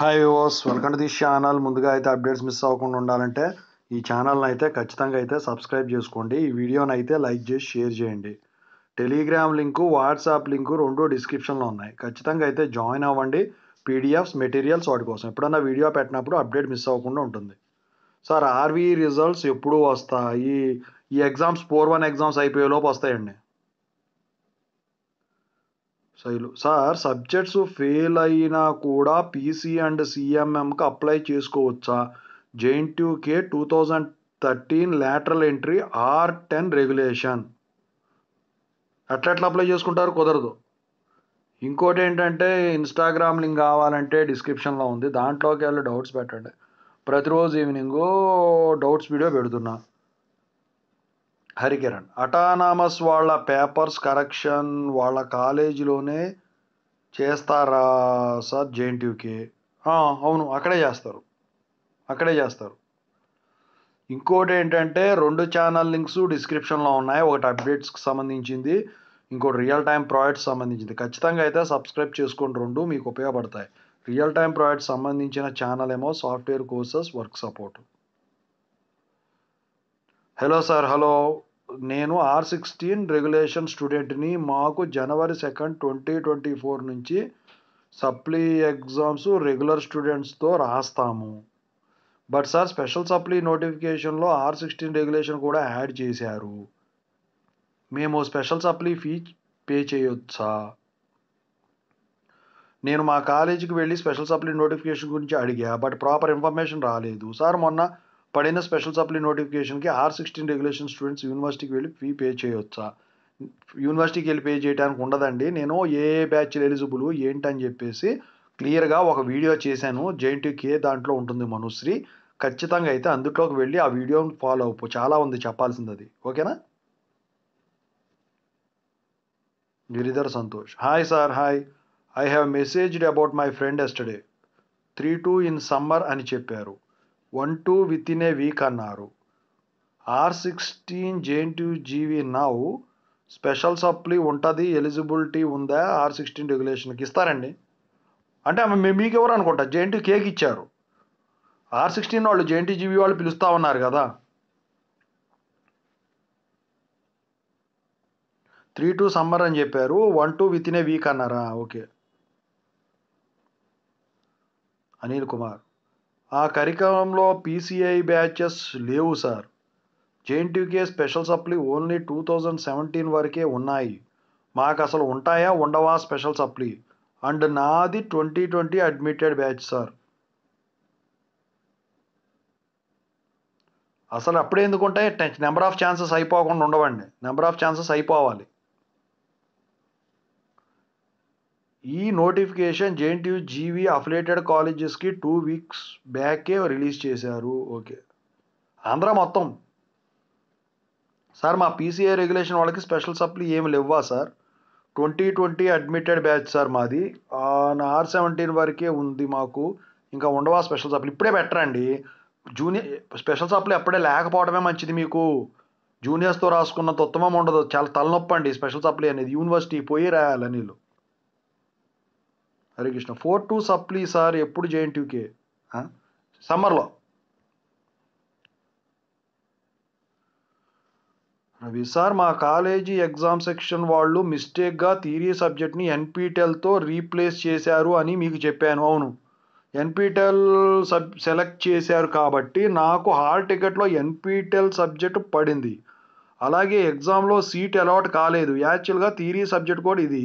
hi ఓస్ welcome to this channel ముందుగా అయితే అప్డేట్స్ మిస్ అవ్వకుండా ఉండాలంటే ఈ ఛానల్ని అయితే ఖచ్చితంగా అయితే సబ్స్క్రైబ్ చేసుకోండి ఈ వీడియోని అయితే లైక్ చేసి షేర్ చేయండి టెలిగ్రామ్ లింకు వాట్సాప్ లింకు రెండు డిస్క్రిప్షన్లో ఉన్నాయి ఖచ్చితంగా అయితే జాయిన్ అవ్వండి పీడిఎఫ్స్ మెటీరియల్స్ వాటి కోసం ఎప్పుడన్నా వీడియో పెట్టినప్పుడు అప్డేట్ మిస్ అవ్వకుండా ఉంటుంది సార్ ఆర్వీ రిజల్ట్స్ ఎప్పుడు వస్తాయి ఈ ఎగ్జామ్స్ ఫోర్ వన్ ఎగ్జామ్స్ అయిపోయేలోపు వస్తాయండి శైలు సార్ సబ్జెక్ట్స్ ఫెయిల్ అయినా కూడా పీసీ అండ్ సిఎంఎంకి అప్లై చేసుకోవచ్చా JNTUK two thousand thirteen lateral entry R ten regulation అట్లా ఎట్లా అప్లై చేసుకుంటారు కుదరదు ఇంకోటి ఏంటంటే ఇన్స్టాగ్రామ్ లింక్ కావాలంటే డిస్క్రిప్షన్లో ఉంది దాంట్లోకి వెళ్ళి డౌట్స్ పెట్టండి ప్రతిరోజు ఈవినింగు డౌట్స్ వీడియో పెడుతున్నా హరికిరణ్ అటానమస్ వాళ్ళ పేపర్స్ కరెక్షన్ వాళ్ళ కాలేజీలోనే చేస్తారా సార్ జేఎన్టీయూకి అవును అక్కడే చేస్తారు అక్కడే చేస్తారు ఇంకోటి ఏంటంటే రెండు ఛానల్ లింక్స్ డిస్క్రిప్షన్లో ఉన్నాయి ఒకటి అప్డేట్స్కి సంబంధించింది ఇంకోటి రియల్ టైం ప్రాజెక్ట్ సంబంధించింది ఖచ్చితంగా అయితే సబ్స్క్రైబ్ చేసుకొని రెండు మీకు ఉపయోగపడతాయి రియల్ టైం ప్రాజెక్ట్ సంబంధించిన ఛానల్ ఏమో software courses work support hello sir hello నేను ఆర్ సిక్స్టీన్ రెగ్యులేషన్ స్టూడెంట్ని మాకు జనవరి సెకండ్ ట్వంటీ ట్వంటీ ఫోర్ నుంచి సప్లీ ఎగ్జామ్స్ రెగ్యులర్ స్టూడెంట్స్తో రాస్తాము బట్ సార్ స్పెషల్ సప్లీ నోటిఫికేషన్లో ఆర్ సిక్స్టీన్ రెగ్యులేషన్ కూడా యాడ్ చేశారు మేము స్పెషల్ సప్లీ ఫీ పే చేయొచ్చా నేను మా కాలేజీకి వెళ్ళి స్పెషల్ సప్లీ నోటిఫికేషన్ గురించి అడిగా బట్ ప్రాపర్ ఇన్ఫర్మేషన్ రాలేదు సార్ మొన్న పడైన స్పెషల్ సప్లీ నోటిఫికేషన్కి ఆర్ సిక్స్టీన్ రెగ్యులేషన్ స్టూడెంట్స్ యూనివర్సిటీకి వెళ్ళి ఫీ పే చేయొచ్చా యూనివర్సిటీకి వెళ్ళి పే చేయడానికి ఉండదండి నేను ఏ ఏ బ్యాచ్ ఎలిజిబుల్ ఏంటని చెప్పేసి క్లియర్గా ఒక వీడియో చేశాను జేఎన్టీకే దాంట్లో ఉంటుంది మనుశ్రీ ఖచ్చితంగా అయితే అందుట్లోకి వెళ్ళి ఆ వీడియోని ఫాలో అవ్వు చాలా ఉంది చెప్పాల్సింది అది ఓకేనా Giridhar Santosh hi sir hi I have messaged about my friend yesterday three two in summer అని చెప్పారు one two within a week అన్నారు R sixteen to GV now special supply ఉంటుంది ఎలిజిబిలిటీ ఉందా ఆర్ సిక్స్టీన్ రెగ్యులేషన్కి ఇస్తారండి అంటే ఆమె ఎవరు అనుకుంటా జేఎన్టీ కేక్ ఇచ్చారు ఆర్ సిక్స్టీన్ వాళ్ళు జీవీ వాళ్ళు పిలుస్తూ ఉన్నారు కదా త్రీ టూ సమ్మర్ అని చెప్పారు one two within a week అన్నారా ఓకే అనిల్ కుమార్ ఆ కరికులంలో పీసీఐ బ్యాచెస్ లేవు sir JNTK special supply only two thousand seventeen వరకే ఉన్నాయి మాకు అసలు ఉంటాయా ఉండవా స్పెషల్ సప్లి అండ్ నాది twenty twenty admitted batch sir అసలు అప్పుడే ఎందుకు నెంబర్ ఆఫ్ ఛాన్సెస్ అయిపోకుండా ఉండవండి నెంబర్ ఆఫ్ ఛాన్సెస్ అయిపోవాలి ఈ నోటిఫికేషన్ జేఎన్టీయూ జీవీ అఫిలేటెడ్ కాలేజెస్కి టూ వీక్స్ బ్యాకే రిలీజ్ చేశారు ఓకే ఆంధ్ర మొత్తం సార్ మా పీసీఏ రెగ్యులేషన్ వాళ్ళకి స్పెషల్ సప్లీ ఏమి లేవా sir twenty twenty admitted batch sir మాది ఆర్ సెవెంటీన్ వరకే ఉంది మాకు ఇంకా ఉండవా స్పెషల్ సప్లీ ఇప్పుడే పెట్టరండి జూనియర్ స్పెషల్ సప్లీ అప్పుడే లేకపోవడమే మంచిది మీకు జూనియర్స్తో రాసుకున్నంత ఉత్తమం ఉండదు చాలా తలనొప్పండి స్పెషల్ సప్లీ అనేది యూనివర్సిటీ పోయి రాయాలని వీళ్ళు Harikrishna four two supply sir ఎప్పుడు జేఎన్టీకే సమ్మర్లో రవి సార్ మా కాలేజీ ఎగ్జామ్ సెక్షన్ వాళ్ళు మిస్టేక్గా థీరీ సబ్జెక్ట్ని ఎన్పిటెల్తో రీప్లేస్ చేశారు అని మీకు చెప్పాను అవును ఎన్పిటెల్ సబ్ సెలెక్ట్ చేశారు కాబట్టి నాకు హాల్ టికెట్లో ఎన్పిటెల్ సబ్జెక్ట్ పడింది అలాగే ఎగ్జామ్లో సీట్ అలాట్ కాలేదు యాక్చువల్గా థీరీ సబ్జెక్ట్ కూడా ఇది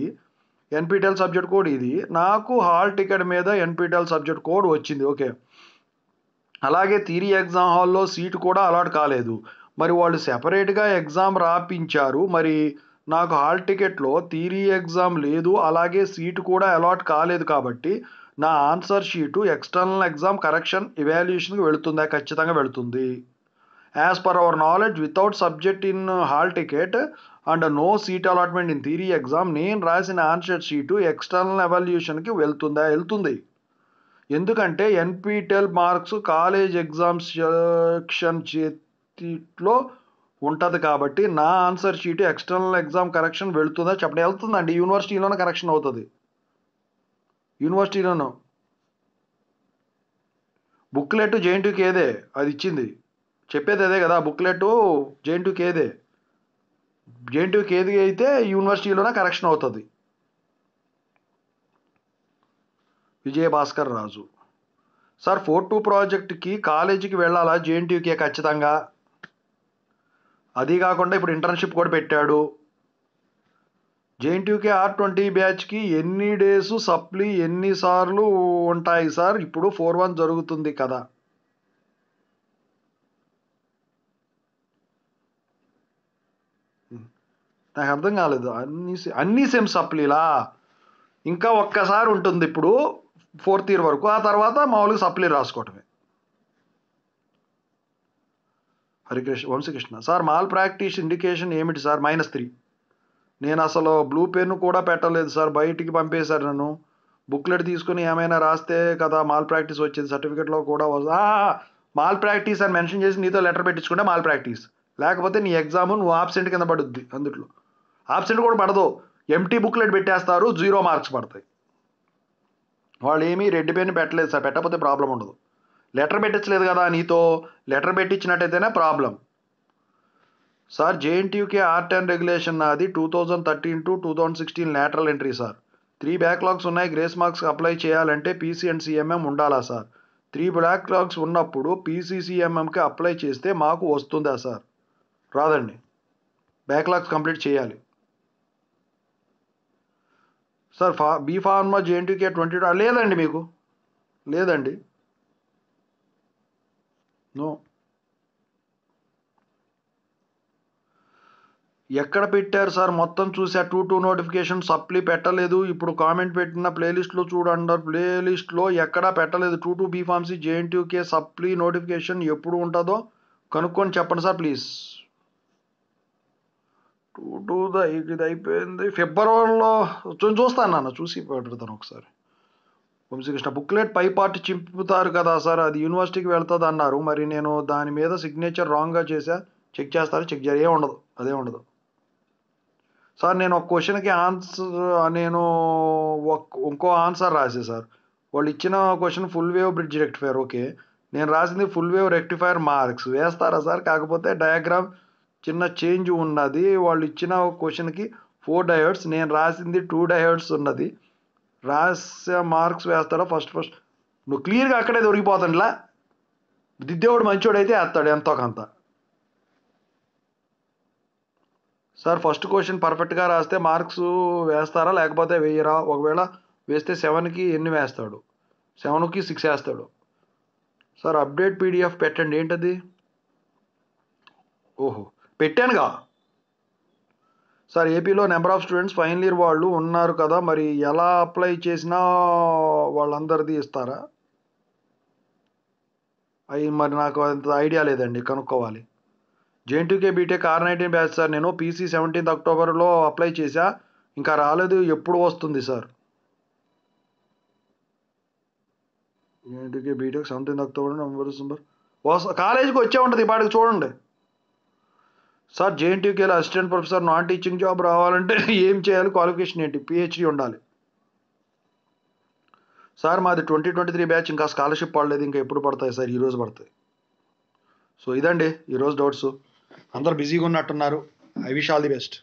ఎన్పిటిఎల్ సబ్జెక్ట్ కోడ్ ఇది నాకు హాల్ టికెట్ మీద ఎన్పిటిఎల్ సబ్జెక్ట్ కోడ్ వచ్చింది ఓకే అలాగే థియరీ ఎగ్జామ్ హాల్లో సీటు కూడా అలాట్ కాలేదు మరి వాళ్ళు సెపరేట్గా ఎగ్జామ్ రాపించారు మరి నాకు హాల్ టికెట్లో థియరీ ఎగ్జామ్ లేదు అలాగే సీటు కూడా అలాట్ కాలేదు కాబట్టి నా answer sheet external exam correction ఇవాల్యుయేషన్కి వెళుతుందా ఖచ్చితంగా వెళుతుంది as per our knowledge without subject in hall ticket and no seat allotment in theory exam నేను రాసిన ఆన్సర్ షీటు ఎక్స్టర్నల్ ఎవాల్యుయేషన్కి వెళ్తుందా వెళ్తుంది ఎందుకంటే NPTEL marks college exam section చేతిలో ఉంటుంది కాబట్టి నా answer sheet external exam correction వెళుతుందా చెప్పండి వెళ్తుందండి యూనివర్సిటీలోనే కరెక్షన్ అవుతుంది యూనివర్సిటీలోనూ బుక్లెట్ జేఎన్టీకి ఏదే అది ఇచ్చింది చెప్పేది అదే కదా బుక్లెట్ జేఎన్టూ కేది అయితే యూనివర్సిటీలోనే కరెక్షన్ అవుతుంది Vijayabhaskar Raju sir four two ప్రాజెక్ట్కి కాలేజీకి వెళ్ళాలా జేఎన్టీయూకే ఖచ్చితంగా అది కాకుండా ఇప్పుడు ఇంటర్న్షిప్ కూడా పెట్టాడు జేఎన్టీయూకే ఆర్ ట్వంటీ బ్యాచ్కి ఎన్ని డేస్ సప్లీ ఎన్నిసార్లు ఉంటాయి సార్ ఇప్పుడు ఫోర్ వన్ జరుగుతుంది కదా నాకు అర్థం కాలేదు అన్ని అన్ని సేమ్ సప్లీలా ఇంకా ఒక్కసారి ఉంటుంది ఇప్పుడు ఫోర్త్ ఇయర్ వరకు ఆ తర్వాత మామూలుగా సప్లీ రాసుకోవటమే Harikrishna Vamshakrishna sir malpractice indication ఏమిటి సార్ మైనస్ త్రీ నేను అసలు బ్లూ పెన్ను కూడా పెట్టలేదు సార్ బయటికి పంపేశారు నన్ను బుక్లెట్ తీసుకుని ఏమైనా రాస్తే కదా మాల్ ప్రాక్టీస్ వచ్చేది సర్టిఫికెట్లో కూడా మాల్ ప్రాక్టీస్ అని మెన్షన్ చేసి నీతో లెటర్ పెట్టించుకుంటే మాల్ ప్రాక్టీస్ లేకపోతే నీ ఎగ్జామ్ నువ్వు ఆబ్సెంట్ కింద పడుద్ది అందుట్లో ఆబ్సెంట్ కూడా పడదు ఎంటీ బుక్లెట్ పెట్టేస్తారు జీరో మార్క్స్ పడతాయి వాళ్ళు ఏమీ రెడ్ పెన్ పెట్టలేదు సార్ పెట్టకపోతే ప్రాబ్లం ఉండదు లెటర్ పెట్టించలేదు కదా నీతో లెటర్ పెట్టించినట్టయితేనే ప్రాబ్లం సార్ జేఎన్టీయూకి ఆర్ట్ అండ్ రెగ్యులేషన్ నాది two thousand thirteen to two thousand sixteen lateral entry sir three backlogs ఉన్నాయి గ్రేస్ మార్క్స్ అప్లై చేయాలంటే పీసీ అండ్ సీఎంఎం ఉండాలా సార్ త్రీ బ్యాక్లాగ్స్ ఉన్నప్పుడు పీసీసీఎంఎంకి అప్లై చేస్తే మాకు వస్తుందా సార్ రాదండి బ్యాక్లాగ్స్ కంప్లీట్ చేయాలి సార్ ఫా be pharma JNTK twenty two లేదండి మీకు లేదండి నో ఎక్కడ పెట్టారు సార్ మొత్తం చూసా టూ టూ నోటిఫికేషన్ సప్లీ పెట్టలేదు ఇప్పుడు కామెంట్ పెట్టిన ప్లేలిస్ట్లో చూడండి ప్లేలిస్ట్లో ఎక్కడా పెట్టలేదు టూ టూ బీఫార్మసీ కే సప్లీ నోటిఫికేషన్ ఎప్పుడు ఉంటుందో కనుక్కొని చెప్పండి సార్ ప్లీజ్ టూ టూ ఇది అయిపోయింది ఫిబ్రవరిలో చూసి చూస్తాను నాన్న చూసి పెడతాను ఒకసారి వంశీకృష్ణ బుక్లెట్ పై పార్ట్ చింపుతారు కదా సార్ అది యూనివర్సిటీకి వెళ్తుంది అన్నారు మరి నేను దాని మీద సిగ్నేచర్ రాంగ్గా చేసా చెక్ చేస్తారు చెక్ చేయ ఉండదు అదే ఉండదు సార్ నేను ఒక క్వశ్చన్కి ఆన్సర్ నేను ఇంకో ఆన్సర్ రాసే సార్ వాళ్ళు ఇచ్చిన question full wave bridge rectifier okay నేను రాసింది ఫుల్ వేవ్ రెక్టిఫైర్ మార్క్స్ వేస్తారా సార్ కాకపోతే డయాగ్రామ్ చిన్న చేంజ్ ఉన్నది వాళ్ళు ఇచ్చిన క్వశ్చన్కి ఫోర్ డయోడ్స్ నేను రాసింది టూ డయోడ్స్ ఉన్నది రాసే మార్క్స్ వేస్తాడో ఫస్ట్ ఫస్ట్ నువ్వు క్లియర్గా అక్కడే దొరికిపోతాడులా దిద్దేవాడు అయితే వేస్తాడు ఎంతో కొంత సార్ ఫస్ట్ క్వశ్చన్ పర్ఫెక్ట్గా రాస్తే మార్క్స్ వేస్తారా లేకపోతే వేయరా ఒకవేళ వేస్తే సెవెన్కి ఎన్ని వేస్తాడు సెవెన్కి సిక్స్ వేస్తాడు సార్ అప్డేట్ పీడిఎఫ్ పెట్టండి ఏంటది ఓహో పెట్టానుగా సార్ ఏపీలో number of students final year వాళ్ళు ఉన్నారు కదా మరి ఎలా అప్లై చేసినా వాళ్ళందరిది ఇస్తారా అవి మరి నాకు అంత ఐడియా లేదండి కనుక్కోవాలి JNTK B Tech R nineteen batch sir నేను పీసీ సెవెంటీన్త్ అక్టోబర్లో అప్లై చేశా ఇంకా రాలేదు ఎప్పుడు వస్తుంది sir JNTK B Tech seventeenth October November December కాలేజీకి వచ్చే ఉంటుంది ఇప్పటికి చూడండి సార్ జేఎన్టీయూకేలో assistant professor non teaching job రావాలంటే ఏం చేయాలి క్వాలిఫికేషన్ ఏంటి పిహెచ్డి ఉండాలి సార్ మాది ట్వంటీ ట్వంటీ త్రీ బ్యాచ్ ఇంకా స్కాలర్షిప్ పడలేదు ఇంకా ఎప్పుడు పడతాయి సార్ ఈరోజు పడతాయి సో ఇదండి ఈరోజు డౌట్స్ అందరు బిజీగా ఉన్నట్టున్నారు I wish all the best